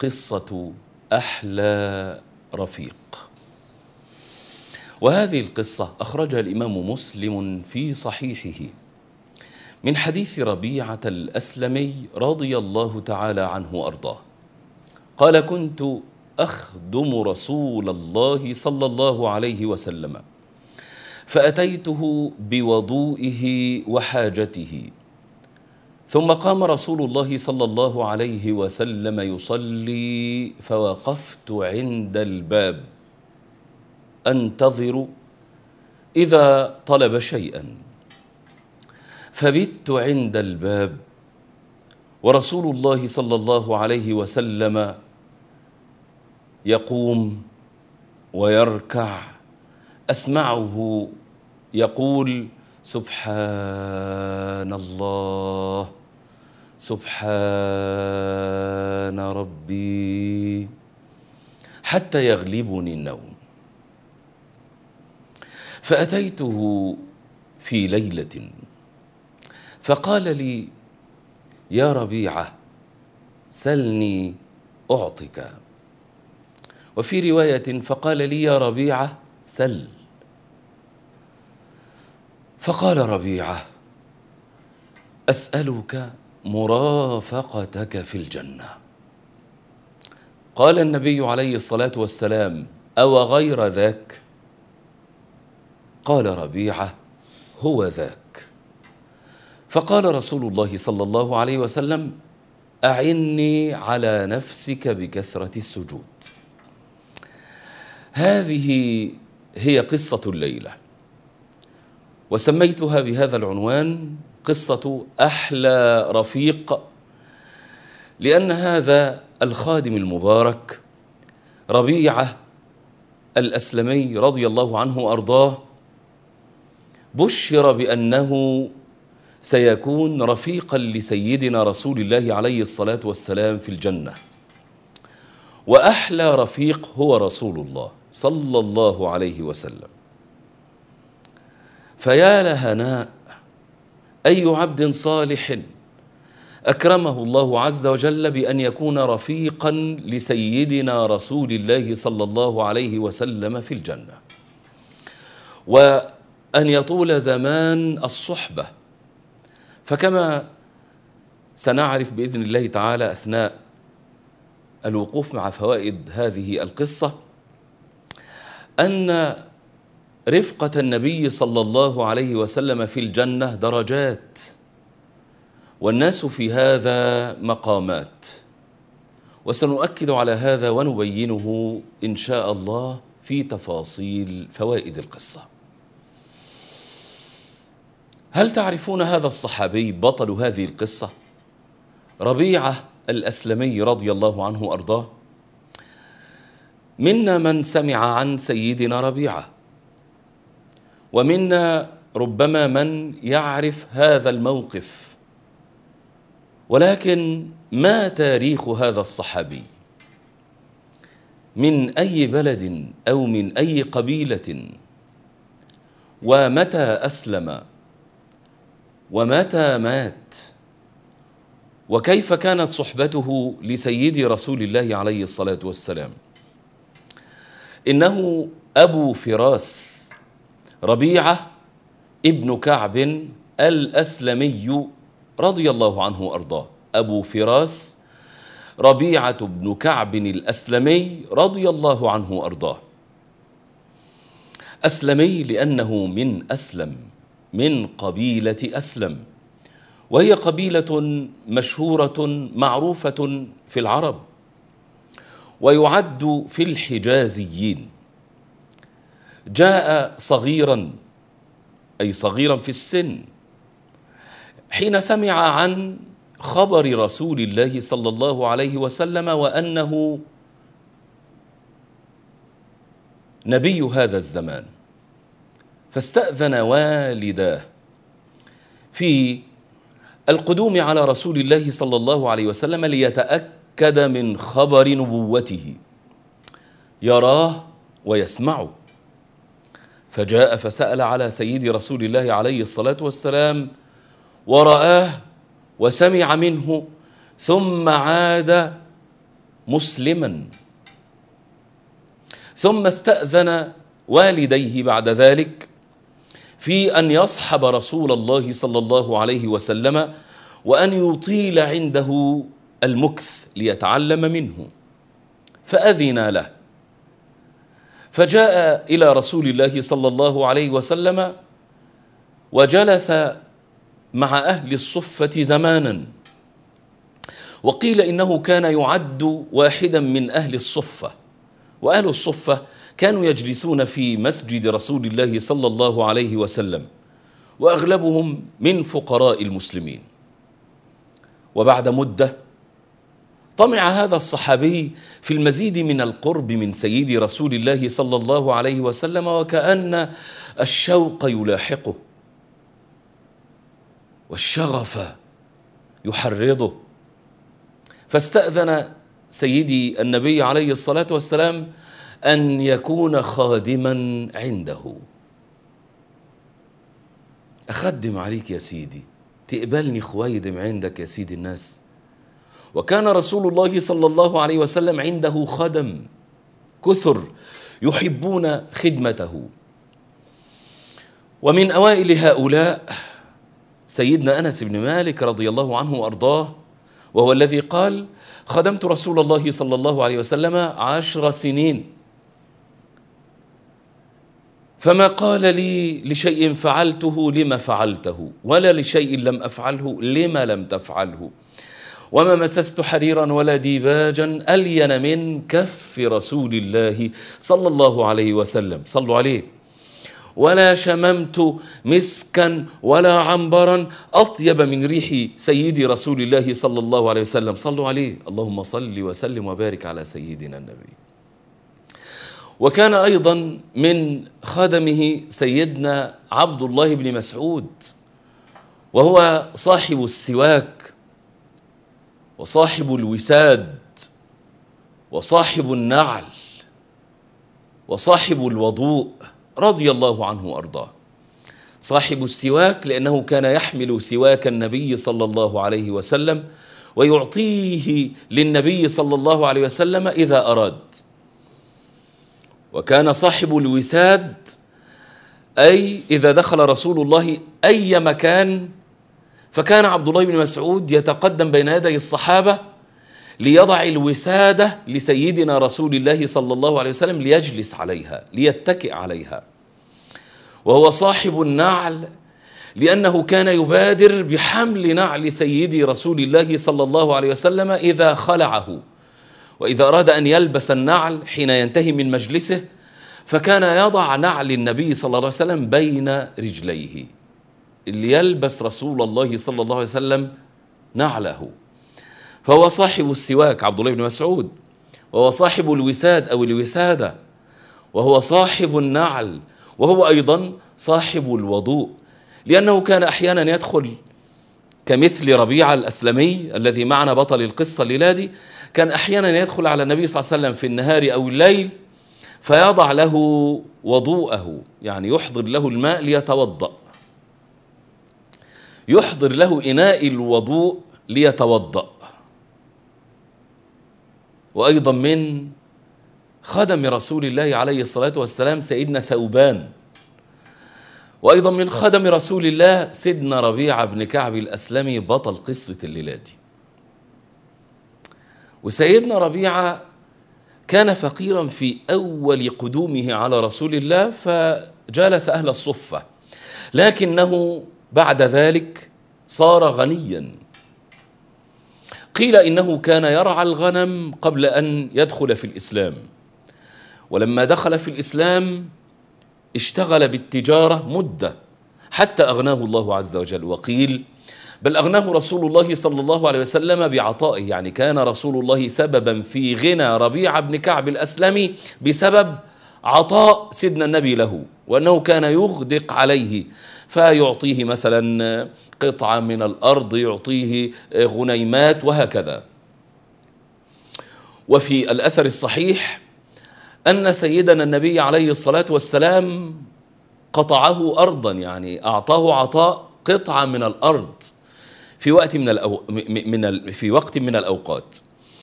قصة أحلى رفيق وهذه القصة أخرجها الإمام مسلم في صحيحه من حديث ربيعة الأسلمي رضي الله تعالى عنه وأرضاه قال كنت أخدم رسول الله صلى الله عليه وسلم فأتيته بوضوئه وحاجته ثم قام رسول الله صلى الله عليه وسلم يصلي فوقفت عند الباب انتظر اذا طلب شيئا فبت عند الباب ورسول الله صلى الله عليه وسلم يقوم ويركع اسمعه يقول سبحان الله سبحان ربي حتى يغلبني النوم فاتيته في ليله فقال لي يا ربيعه سلني اعطك وفي روايه فقال لي يا ربيعه سل فقال ربيعه اسالك مرافقتك في الجنه قال النبي عليه الصلاه والسلام او غير ذاك قال ربيعه هو ذاك فقال رسول الله صلى الله عليه وسلم اعني على نفسك بكثره السجود هذه هي قصه الليله وسميتها بهذا العنوان قصة أحلى رفيق لأن هذا الخادم المبارك ربيعة الأسلمي رضي الله عنه وأرضاه بشر بأنه سيكون رفيقا لسيدنا رسول الله عليه الصلاة والسلام في الجنة وأحلى رفيق هو رسول الله صلى الله عليه وسلم فيا لهناء أي عبد صالح أكرمه الله عز وجل بأن يكون رفيقا لسيدنا رسول الله صلى الله عليه وسلم في الجنة وأن يطول زمان الصحبة فكما سنعرف بإذن الله تعالى أثناء الوقوف مع فوائد هذه القصة أن رفقة النبي صلى الله عليه وسلم في الجنة درجات والناس في هذا مقامات وسنؤكد على هذا ونبينه إن شاء الله في تفاصيل فوائد القصة هل تعرفون هذا الصحابي بطل هذه القصة؟ ربيعة الأسلمي رضي الله عنه وأرضاه منا من سمع عن سيدنا ربيعه ومنا ربما من يعرف هذا الموقف ولكن ما تاريخ هذا الصحابي من اي بلد او من اي قبيله ومتى اسلم ومتى مات وكيف كانت صحبته لسيدي رسول الله عليه الصلاه والسلام انه ابو فراس ربيعة ابن كعب الأسلمي رضي الله عنه وأرضاه أبو فراس ربيعة بن كعب الأسلمي رضي الله عنه وأرضاه أسلمي لأنه من أسلم من قبيلة أسلم وهي قبيلة مشهورة معروفة في العرب ويعد في الحجازيين جاء صغيرا أي صغيرا في السن حين سمع عن خبر رسول الله صلى الله عليه وسلم وأنه نبي هذا الزمان فاستأذن والداه في القدوم على رسول الله صلى الله عليه وسلم ليتأكد من خبر نبوته يراه ويسمعه فجاء فسأل على سيد رسول الله عليه الصلاة والسلام ورآه وسمع منه ثم عاد مسلما ثم استأذن والديه بعد ذلك في أن يصحب رسول الله صلى الله عليه وسلم وأن يطيل عنده المكث ليتعلم منه فأذنا له فجاء الى رسول الله صلى الله عليه وسلم وجلس مع اهل الصفه زمانا وقيل انه كان يعد واحدا من اهل الصفه واهل الصفه كانوا يجلسون في مسجد رسول الله صلى الله عليه وسلم واغلبهم من فقراء المسلمين وبعد مده طمع هذا الصحابي في المزيد من القرب من سيد رسول الله صلى الله عليه وسلم وكأن الشوق يلاحقه والشغف يحرضه فاستأذن سيدي النبي عليه الصلاة والسلام أن يكون خادما عنده أخدم عليك يا سيدي تقبلني خويدم عندك يا سيدي الناس وكان رسول الله صلى الله عليه وسلم عنده خدم كثر يحبون خدمته ومن اوائل هؤلاء سيدنا انس بن مالك رضي الله عنه وارضاه وهو الذي قال خدمت رسول الله صلى الله عليه وسلم عشر سنين فما قال لي لشيء فعلته لما فعلته ولا لشيء لم افعله لما لم تفعله وما مسست حريرا ولا ديباجا ألين من كف رسول الله صلى الله عليه وسلم صلوا عليه ولا شممت مسكا ولا عنبرا أطيب من ريح سيدي رسول الله صلى الله عليه وسلم صلوا عليه اللهم صل وسلم وبارك على سيدنا النبي وكان أيضا من خادمه سيدنا عبد الله بن مسعود وهو صاحب السواك وصاحب الوساد وصاحب النعل وصاحب الوضوء رضي الله عنه وارضاه صاحب السواك لانه كان يحمل سواك النبي صلى الله عليه وسلم ويعطيه للنبي صلى الله عليه وسلم اذا اراد وكان صاحب الوساد اي اذا دخل رسول الله اي مكان فكان عبد الله بن مسعود يتقدم بين يدي الصحابه ليضع الوساده لسيدنا رسول الله صلى الله عليه وسلم ليجلس عليها ليتكئ عليها وهو صاحب النعل لانه كان يبادر بحمل نعل سيدي رسول الله صلى الله عليه وسلم اذا خلعه واذا اراد ان يلبس النعل حين ينتهي من مجلسه فكان يضع نعل النبي صلى الله عليه وسلم بين رجليه ليلبس رسول الله صلى الله عليه وسلم نعله فهو صاحب السواك عبد الله بن مسعود وهو صاحب الوساد أو الوسادة وهو صاحب النعل وهو أيضا صاحب الوضوء لأنه كان أحيانا يدخل كمثل ربيع الأسلمي الذي معنا بطل القصة الليلادي كان أحيانا يدخل على النبي صلى الله عليه وسلم في النهار أو الليل فيضع له وضوءه يعني يحضر له الماء ليتوضأ يحضر له إناء الوضوء ليتوضأ وأيضا من خدم رسول الله عليه الصلاة والسلام سيدنا ثوبان وأيضا من خدم رسول الله سيدنا ربيعة بن كعب الأسلمي بطل قصة الليلة دي وسيدنا ربيعة كان فقيرا في أول قدومه على رسول الله فجالس أهل الصفة لكنه بعد ذلك صار غنيا قيل انه كان يرعى الغنم قبل ان يدخل في الاسلام ولما دخل في الاسلام اشتغل بالتجاره مده حتى اغناه الله عز وجل وقيل بل اغناه رسول الله صلى الله عليه وسلم بعطائه يعني كان رسول الله سببا في غنى ربيعه بن كعب الاسلمي بسبب عطاء سيدنا النبي له وأنه كان يغدق عليه فيعطيه مثلا قطعة من الأرض يعطيه غنيمات وهكذا وفي الأثر الصحيح أن سيدنا النبي عليه الصلاة والسلام قطعه أرضا يعني أعطاه عطاء قطعة من الأرض في وقت من الأو... من ال... في وقت من الأوقات